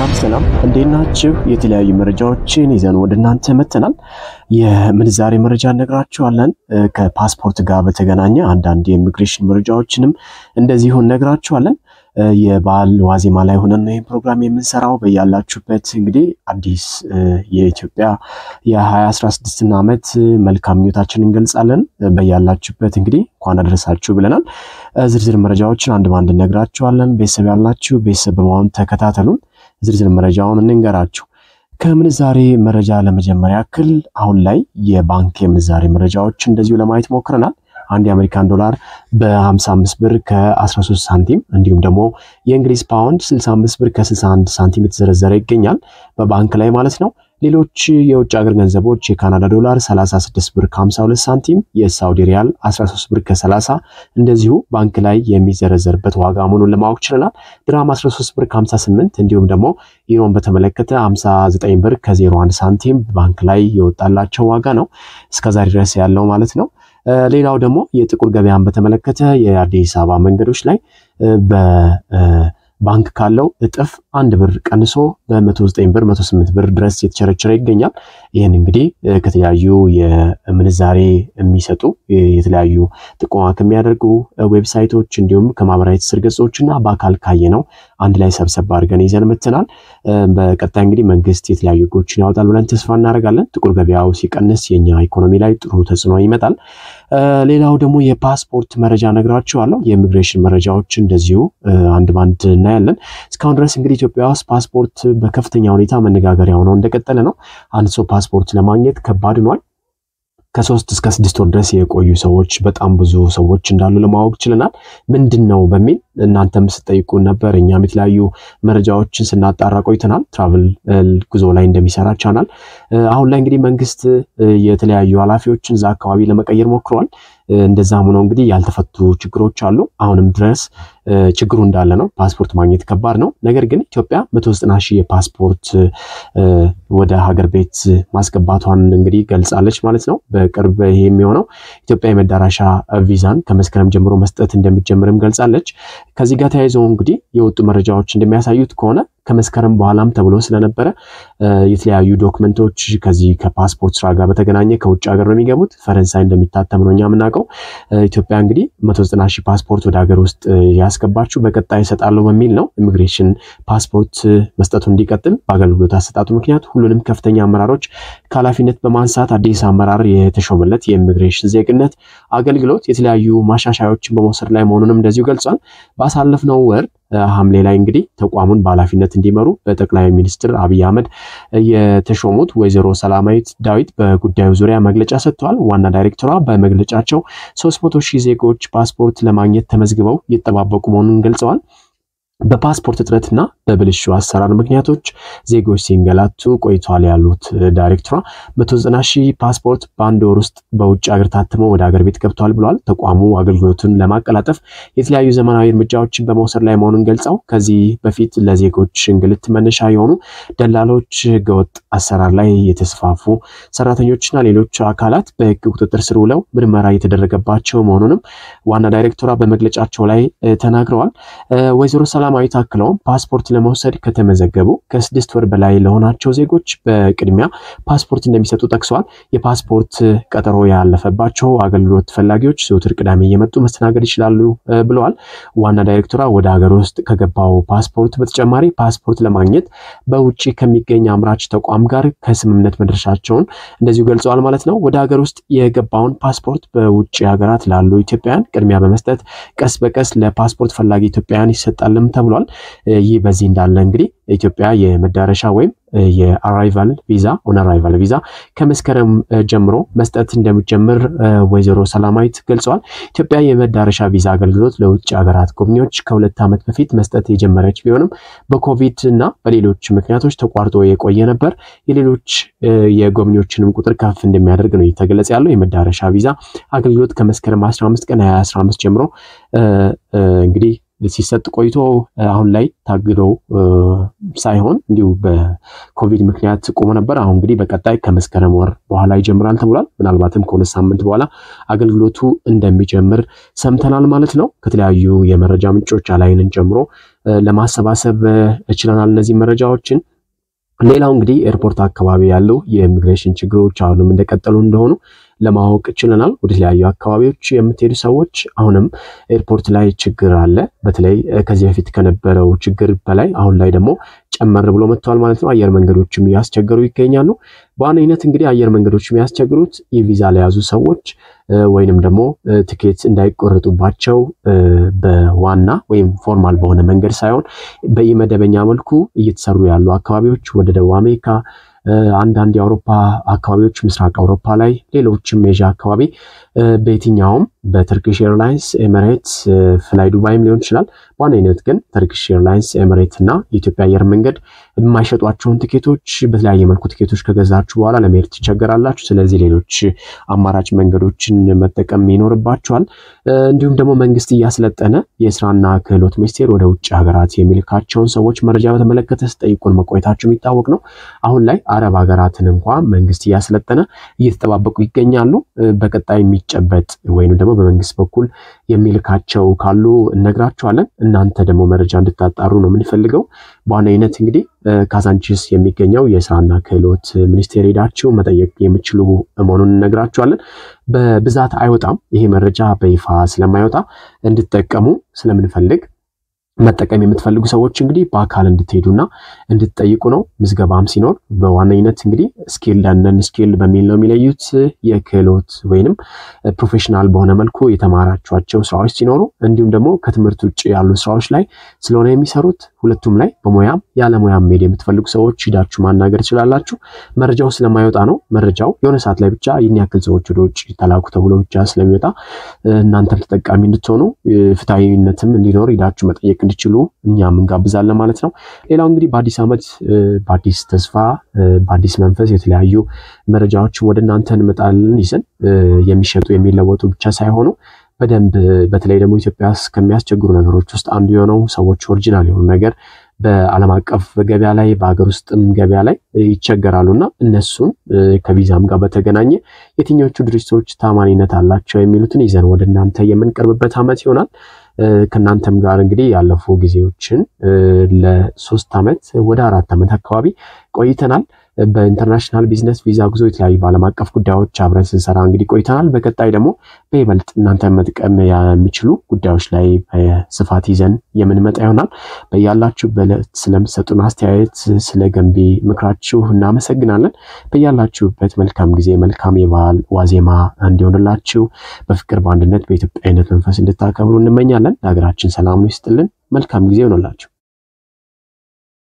ሰላም ሰላም፣ እንዴት ናችሁ? የተለያዩ መረጃዎችን ይዘን ወደ እናንተ መጥተናል። የምንዛሬ መረጃ እነግራችኋለን። ከፓስፖርት ጋር በተገናኘ አንዳንድ የኢሚግሬሽን መረጃዎችንም እንደዚሁ እነግራችኋለን። የበዓል ዋዜማ ላይ ሆነን ነው ይህን ፕሮግራም የምንሰራው። በያላችሁበት እንግዲህ አዲስ የኢትዮጵያ የ2016 ዓመት መልካም ምኞታችን እንገልጻለን። በያላችሁበት እንግዲህ እንኳን አደረሳችሁ ብለናል። ዝርዝር መረጃዎችን አንድ ባንድ እነግራችኋለን። ቤተሰብ ያላችሁ ቤተሰብ በመሆን ተከታተሉን። ዝርዝር መረጃውን እንንገራችሁ። ከምንዛሬ መረጃ ለመጀመሪያ ያክል አሁን ላይ የባንክ የምንዛሬ መረጃዎች እንደዚሁ ለማየት ሞክረናል። አንድ የአሜሪካን ዶላር በ55 ብር ከ13 ሳንቲም እንዲሁም ደግሞ የእንግሊዝ ፓውንድ 65 ብር ከ61 ሳንቲም የተዘረዘረ ይገኛል በባንክ ላይ ማለት ነው። ሌሎች የውጭ ሀገር ገንዘቦች የካናዳ ዶላር 36 ብር ከ52 ሳንቲም፣ የሳውዲ ሪያል 13 ብር ከ30 እንደዚሁ ባንክ ላይ የሚዘረዘርበት ዋጋ መሆኑን ለማወቅ ችለናል። ድራም 13 ብር ከ58 እንዲሁም ደግሞ ዩሮን በተመለከተ 59 ብር ከ01 ሳንቲም ባንክ ላይ የወጣላቸው ዋጋ ነው እስከዛሬ ድረስ ያለው ማለት ነው። ሌላው ደግሞ የጥቁር ገበያን በተመለከተ የአዲስ አበባ መንገዶች ላይ በባንክ ካለው እጥፍ አንድ ብር ቀንሶ 109 ብር 108 ብር ድረስ የተቸረቸረ ይገኛል። ይህን እንግዲህ ከተለያዩ የምንዛሬ የሚሰጡ የተለያዩ ጥቆማ ከሚያደርጉ ዌብሳይቶች እንዲሁም ከማህበራዊ ትስስር እና በአካል ካየ ነው አንድ ላይ ሰብሰብ አድርገን ይዘን መትናል። በቀጣይ እንግዲህ መንግስት የተለያዩ ህጎችን ያወጣል ብለን ተስፋ እናደርጋለን። ጥቁር ገበያው ሲቀንስ የኛ ኢኮኖሚ ላይ ጥሩ ተጽዕኖ ይመጣል። ሌላው ደግሞ የፓስፖርት መረጃ ነግራችኋለሁ። የኢሚግሬሽን መረጃዎች እንደዚሁ አንድ ባንድ እናያለን። እስካሁን ድረስ እንግዲህ ኢትዮጵያ ውስጥ ፓስፖርት በከፍተኛ ሁኔታ መነጋገሪያ ሆነው እንደቀጠለ ነው። አንድ ሰው ፓስፖርት ለማግኘት ከባድ ሆኗል። ከሶስት እስከ ስድስት ወር ድረስ የቆዩ ሰዎች በጣም ብዙ ሰዎች እንዳሉ ለማወቅ ችለናል። ምንድን ነው በሚል እናንተም ስጠይቁ ነበር። እኛም የተለያዩ መረጃዎችን ስናጣራ ቆይተናል። ትራቭል ጉዞ ላይ እንደሚሰራ ቻናል አሁን ላይ እንግዲህ መንግስት የተለያዩ ኃላፊዎችን እዛ አካባቢ ለመቀየር ሞክረዋል። እንደዛም ሆኖ እንግዲህ ያልተፈቱ ችግሮች አሉ። አሁንም ድረስ ችግሩ እንዳለ ነው። ፓስፖርት ማግኘት ከባድ ነው። ነገር ግን ኢትዮጵያ መቶ ዘጠና ሺህ የፓስፖርት ወደ ሀገር ቤት ማስገባቷን እንግዲህ ገልጻለች ማለት ነው። በቅርብ ይሄ የሚሆነው ኢትዮጵያ የመዳረሻ ቪዛን ከመስከረም ጀምሮ መስጠት እንደሚጀምርም ገልጻለች። ከዚህ ጋር ተያይዘው እንግዲህ የወጡ መረጃዎች እንደሚያሳዩት ከሆነ ከመስከረም በኋላም ተብሎ ስለነበረ የተለያዩ ዶክመንቶች ከዚህ ከፓስፖርት ስራ ጋር በተገናኘ ከውጭ ሀገር ነው የሚገቡት። ፈረንሳይ እንደሚታተም ነው እኛ የምናውቀው። ኢትዮጵያ እንግዲህ መቶ ዘጠና ሺህ ፓስፖርት ወደ ሀገር ውስጥ ያስገባችሁ በቀጣይ ይሰጣለሁ በሚል ነው ኢሚግሬሽን ፓስፖርት መስጠቱ እንዲቀጥል በአገልግሎት አሰጣጡ ምክንያት ሁሉንም ከፍተኛ አመራሮች ከኃላፊነት በማንሳት አዲስ አመራር የተሾመለት የኢሚግሬሽን ዜግነት አገልግሎት የተለያዩ ማሻሻያዎችን በመውሰድ ላይ መሆኑንም እንደዚሁ ገልጿል። ባሳለፍነው ወር ሐምሌ ላይ እንግዲህ ተቋሙን በኃላፊነት እንዲመሩ በጠቅላይ ሚኒስትር አብይ አህመድ የተሾሙት ወይዘሮ ሰላማዊት ዳዊት በጉዳዩ ዙሪያ መግለጫ ሰጥተዋል። ዋና ዳይሬክተሯ በመግለጫቸው 300 ሺህ ዜጎች ፓስፖርት ለማግኘት ተመዝግበው እየተጠባበቁ መሆኑን ገልጸዋል። በፓስፖርት እጥረትና በብልሹ አሰራር ምክንያቶች ዜጎች ሲንገላቱ ቆይቷል ያሉት ዳይሬክተሯ መቶ ሺ ሺህ ፓስፖርት በአንድ ወር ውስጥ በውጭ ሀገር ታትሞ ወደ ሀገር ቤት ገብተዋል ብለዋል። ተቋሙ አገልግሎቱን ለማቀላጠፍ የተለያዩ ዘመናዊ እርምጃዎችን በመውሰድ ላይ መሆኑን ገልጸው ከዚህ በፊት ለዜጎች እንግልት መነሻ የሆኑ ደላሎች፣ ህገወጥ አሰራር ላይ የተስፋፉ ሰራተኞችና ሌሎች አካላት በህግ ቁጥጥር ስር ውለው ምርመራ እየተደረገባቸው መሆኑንም ዋና ዳይሬክተሯ በመግለጫቸው ላይ ተናግረዋል። ወይዘሮ ሰላም ሰላማዊ ታክለውም ፓስፖርት ለመውሰድ ከተመዘገቡ ከስድስት ወር በላይ ለሆናቸው ዜጎች በቅድሚያ ፓስፖርት እንደሚሰጡ ጠቅሰዋል። የፓስፖርት ቀጠሮ ያለፈባቸው አገልግሎት ፈላጊዎች ዘውትር ቅዳሜ እየመጡ መስተናገድ ይችላሉ ብለዋል። ዋና ዳይሬክተሯ ወደ ሀገር ውስጥ ከገባው ፓስፖርት በተጨማሪ ፓስፖርት ለማግኘት በውጭ ከሚገኝ አምራች ተቋም ጋር ከስምምነት መድረሻቸውን እንደዚሁ ገልጸዋል ማለት ነው። ወደ ሀገር ውስጥ የገባውን ፓስፖርት በውጭ ሀገራት ላሉ ኢትዮጵያውያን ቅድሚያ በመስጠት ቀስ በቀስ ለፓስፖርት ፈላጊ ኢትዮጵያውያን ይሰጣልም ተብሏል። ይህ በዚህ እንዳለ እንግዲህ ኢትዮጵያ የመዳረሻ ወይም የአራይቫል ቪዛ ኦን አራይቫል ቪዛ ከመስከረም ጀምሮ መስጠት እንደሚጀምር ወይዘሮ ሰላማዊት ገልጸዋል። ኢትዮጵያ የመዳረሻ ቪዛ አገልግሎት ለውጭ ሀገራት ጎብኚዎች ከሁለት ዓመት በፊት መስጠት የጀመረች ቢሆንም በኮቪድ እና በሌሎች ምክንያቶች ተቋርጦ የቆየ ነበር። የሌሎች የጎብኚዎችንም ቁጥር ከፍ እንደሚያደርግ ነው የተገለጸ ያለው። የመዳረሻ ቪዛ አገልግሎት ከመስከረም 15 ቀን 2015 ጀምሮ እንግዲህ ሲሰጥ ቆይቶ አሁን ላይ ታግዶ ሳይሆን እንዲሁ በኮቪድ ምክንያት ቆሞ ነበር። አሁን እንግዲህ በቀጣይ ከመስከረም ወር በኋላ ይጀምራል ተብሏል። ምናልባትም ከሁለት ሳምንት በኋላ አገልግሎቱ እንደሚጀምር ሰምተናል ማለት ነው። ከተለያዩ የመረጃ ምንጮች አላይንን ጨምሮ ለማሰባሰብ ችለናል እነዚህ መረጃዎችን። ሌላው እንግዲህ ኤርፖርት አካባቢ ያለው የኢሚግሬሽን ችግሮች አሁንም እንደቀጠሉ እንደሆኑ ለማወቅ ችለናል። ወደ ተለያዩ አካባቢዎች የምትሄዱ ሰዎች አሁንም ኤርፖርት ላይ ችግር አለ። በተለይ ከዚህ በፊት ከነበረው ችግር በላይ አሁን ላይ ደግሞ ጨመር ብሎ መጥተዋል ማለት ነው። አየር መንገዶችም እያስቸገሩ ይገኛሉ። በዋነኝነት እንግዲህ አየር መንገዶች የሚያስቸግሩት የቪዛ ለያዙ ሰዎች ወይንም ደግሞ ትኬት እንዳይቆረጡባቸው በዋና ወይም ፎርማል በሆነ መንገድ ሳይሆን በኢመደበኛ መልኩ እየተሰሩ ያሉ አካባቢዎች ወደ ደቡብ አሜሪካ አንዳንድ የአውሮፓ አካባቢዎች ምስራቅ አውሮፓ ላይ ሌሎችም ኤዥያ አካባቢ በየትኛውም በተርኪሽ ኤርላይንስ፣ ኤሚሬትስ፣ ፍላይ ዱባይም ሊሆን ይችላል። በዋነኝነት ግን ተርኪሽ ኤርላይንስ፣ ኤምሬት እና የኢትዮጵያ አየር መንገድ የማይሸጧቸውን ትኬቶች በተለያየ መልኩ ትኬቶች ከገዛችሁ በኋላ ለመሄድ ትቸገራላችሁ። ስለዚህ ሌሎች አማራጭ መንገዶችን መጠቀም ይኖርባችኋል። እንዲሁም ደግሞ መንግስት እያስለጠነ የስራና ክህሎት ሚኒስቴር ወደ ውጭ ሀገራት የሚልካቸውን ሰዎች መረጃ በተመለከተ ስጠይቁን መቆየታቸው የሚታወቅ ነው። አሁን ላይ አረብ ሀገራትን እንኳ መንግስት እያስለጠነ እየተጠባበቁ ይገኛሉ። በቀጣይ የሚ የሚጨበጥ ወይም ደግሞ በመንግስት በኩል የሚልካቸው ካሉ እነግራችኋለን። እናንተ ደግሞ መረጃ እንድታጣሩ ነው የምንፈልገው። በዋነኝነት እንግዲህ ካዛንቺስ የሚገኘው የስራና ክህሎት ሚኒስቴር ሄዳችሁ መጠየቅ የምችሉ መሆኑን እነግራችኋለን። በብዛት አይወጣም ይሄ መረጃ በይፋ ስለማይወጣ እንድትጠቀሙ ስለምንፈልግ መጠቀም የምትፈልጉ ሰዎች እንግዲህ በአካል እንድትሄዱና እንድትጠይቁ ነው። ምዝገባም ሲኖር በዋነኝነት እንግዲህ ስኪል ለንን ስኪል በሚል ነው የሚለዩት። የክህሎት ወይንም ፕሮፌሽናል በሆነ መልኩ የተማራችኋቸው ስራዎች ሲኖሩ እንዲሁም ደግሞ ከትምህርት ውጭ ያሉ ስራዎች ላይ ስለሆነ የሚሰሩት ሁለቱም ላይ በሙያም ያለሙያም መሄድ የምትፈልጉ ሰዎች ሂዳችሁ ማናገር ትችላላችሁ። መረጃው ስለማይወጣ ነው። መረጃው የሆነ ሰዓት ላይ ብቻ ይህን ያክል ሰዎች ወደ ውጭ ተላኩ ተብሎ ብቻ ስለሚወጣ እናንተም ተጠቃሚ እንድትሆኑ ፍትሐዊነትም እንዲኖር ሂዳችሁ መጠየቅ ማድረግ እንዲችሉ እኛም እንጋብዛለን ማለት ነው። ሌላው እንግዲህ በአዲስ ዓመት በአዲስ ተስፋ በአዲስ መንፈስ የተለያዩ መረጃዎችን ወደ እናንተ እንመጣለን ይዘን የሚሸጡ የሚለወጡ ብቻ ሳይሆኑ በደንብ በተለይ ደግሞ ኢትዮጵያ ውስጥ ከሚያስቸግሩ ነገሮች ውስጥ አንዱ የሆነው ሰዎች ኦሪጂናል የሆኑ ነገር በዓለም አቀፍ ገበያ ላይ በሀገር ውስጥም ገበያ ላይ እና እነሱን ከቪዛም ጋር በተገናኘ የትኞቹ ድርጅቶች ታማኒነት አላቸው የሚሉትን ይዘን ወደ እናንተ የምንቀርብበት ዓመት ይሆናል። ከእናንተም ጋር እንግዲህ ያለፉ ጊዜዎችን ለሶስት ዓመት ወደ አራት ዓመት አካባቢ ቆይተናል። በኢንተርናሽናል ቢዝነስ ቪዛ ጉዞ የተለያዩ በዓለም አቀፍ ጉዳዮች አብረን ስንሰራ እንግዲህ ቆይተናል። በቀጣይ ደግሞ በይበልጥ እናንተ መጥቀም የሚችሉ ጉዳዮች ላይ በስፋት ይዘን የምንመጣ ይሆናል። በያላችሁ በለት ስለምሰጡን አስተያየት፣ ስለ ገንቢ ምክራችሁ እናመሰግናለን። በያላችሁበት መልካም ጊዜ፣ መልካም የበዓል ዋዜማ እንዲሆንላችሁ በፍቅር በአንድነት በኢትዮጵያዊነት መንፈስ እንድታከብሩ እንመኛለን። ለሀገራችን ሰላም ይስጥልን። መልካም ጊዜ ይሆንላችሁ።